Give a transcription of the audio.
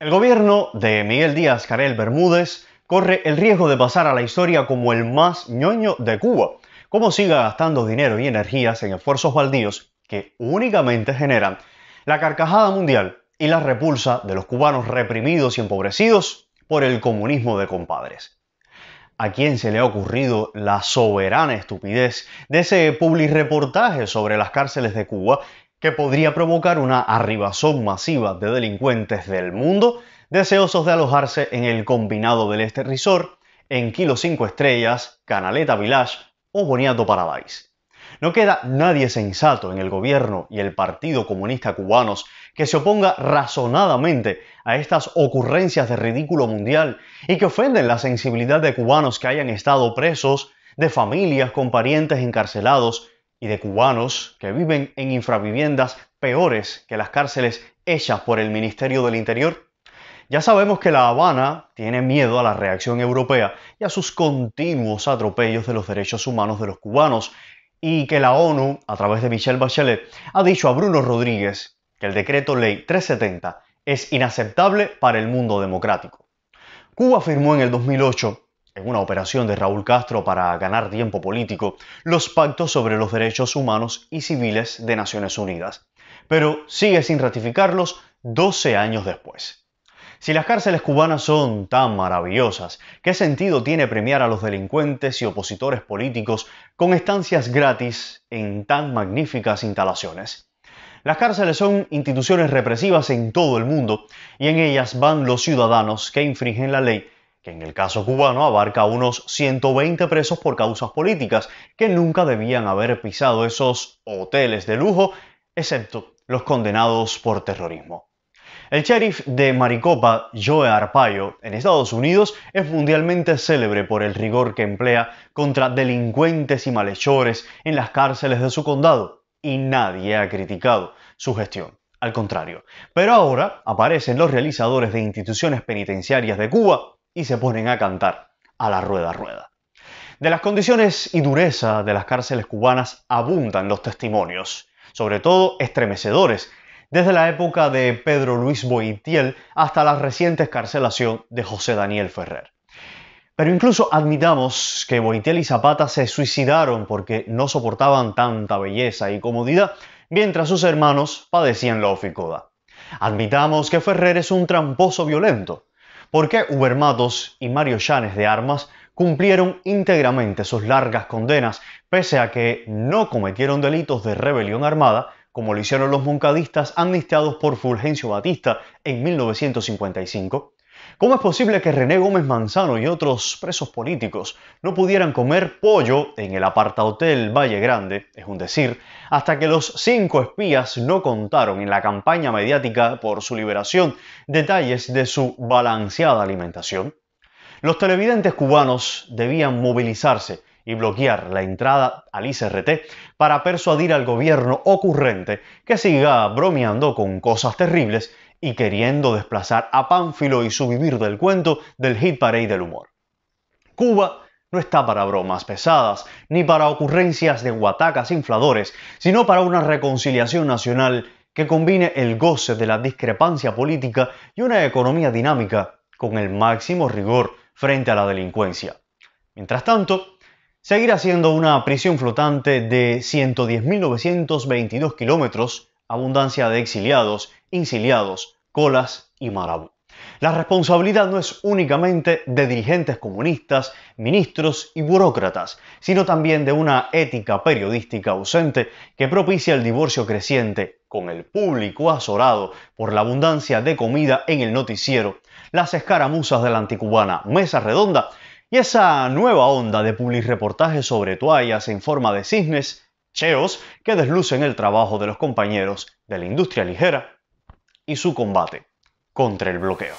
El gobierno de Miguel Díaz Carel Bermúdez corre el riesgo de pasar a la historia como el más ñoño de Cuba, como siga gastando dinero y energías en esfuerzos baldíos que únicamente generan la carcajada mundial y la repulsa de los cubanos reprimidos y empobrecidos por el comunismo de compadres. ¿A quién se le ha ocurrido la soberana estupidez de ese reportaje sobre las cárceles de Cuba que podría provocar una arribazón masiva de delincuentes del mundo deseosos de alojarse en el combinado del Este Resort, en Kilo 5 Estrellas, Canaleta Village o Boniato Paradise. No queda nadie sensato en el gobierno y el Partido Comunista Cubanos que se oponga razonadamente a estas ocurrencias de ridículo mundial y que ofenden la sensibilidad de cubanos que hayan estado presos, de familias con parientes encarcelados y de cubanos que viven en infraviviendas peores que las cárceles hechas por el Ministerio del Interior? Ya sabemos que La Habana tiene miedo a la reacción europea y a sus continuos atropellos de los derechos humanos de los cubanos, y que la ONU, a través de Michelle Bachelet, ha dicho a Bruno Rodríguez que el decreto ley 370 es inaceptable para el mundo democrático. Cuba firmó en el 2008 en una operación de Raúl Castro para ganar tiempo político, los pactos sobre los derechos humanos y civiles de Naciones Unidas, pero sigue sin ratificarlos 12 años después. Si las cárceles cubanas son tan maravillosas, ¿qué sentido tiene premiar a los delincuentes y opositores políticos con estancias gratis en tan magníficas instalaciones? Las cárceles son instituciones represivas en todo el mundo y en ellas van los ciudadanos que infringen la ley en el caso cubano abarca unos 120 presos por causas políticas, que nunca debían haber pisado esos hoteles de lujo, excepto los condenados por terrorismo. El sheriff de Maricopa, Joe Arpaio, en Estados Unidos, es mundialmente célebre por el rigor que emplea contra delincuentes y malhechores en las cárceles de su condado, y nadie ha criticado su gestión. Al contrario. Pero ahora aparecen los realizadores de instituciones penitenciarias de Cuba y se ponen a cantar a la rueda rueda. De las condiciones y dureza de las cárceles cubanas abundan los testimonios, sobre todo estremecedores, desde la época de Pedro Luis Boitiel hasta la reciente escarcelación de José Daniel Ferrer. Pero incluso admitamos que Boitiel y Zapata se suicidaron porque no soportaban tanta belleza y comodidad, mientras sus hermanos padecían la oficoda. Admitamos que Ferrer es un tramposo violento, porque Uber Matos y Mario Llanes de Armas cumplieron íntegramente sus largas condenas, pese a que no cometieron delitos de rebelión armada, como lo hicieron los moncadistas amnistiados por Fulgencio Batista en 1955 ¿Cómo es posible que René Gómez Manzano y otros presos políticos no pudieran comer pollo en el apartahotel Valle Grande, es un decir, hasta que los cinco espías no contaron en la campaña mediática por su liberación detalles de su balanceada alimentación? Los televidentes cubanos debían movilizarse y bloquear la entrada al ICRT para persuadir al gobierno ocurrente que siga bromeando con cosas terribles y queriendo desplazar a Pánfilo y su vivir del cuento del hit parade del humor. Cuba no está para bromas pesadas, ni para ocurrencias de guatacas infladores, sino para una reconciliación nacional que combine el goce de la discrepancia política y una economía dinámica con el máximo rigor frente a la delincuencia. Mientras tanto, seguirá siendo una prisión flotante de 110.922 kilómetros abundancia de exiliados, insiliados, colas y marabú. La responsabilidad no es únicamente de dirigentes comunistas, ministros y burócratas, sino también de una ética periodística ausente que propicia el divorcio creciente con el público azorado por la abundancia de comida en el noticiero, las escaramuzas de la anticubana Mesa Redonda y esa nueva onda de reportajes sobre toallas en forma de cisnes cheos que deslucen el trabajo de los compañeros de la industria ligera y su combate contra el bloqueo.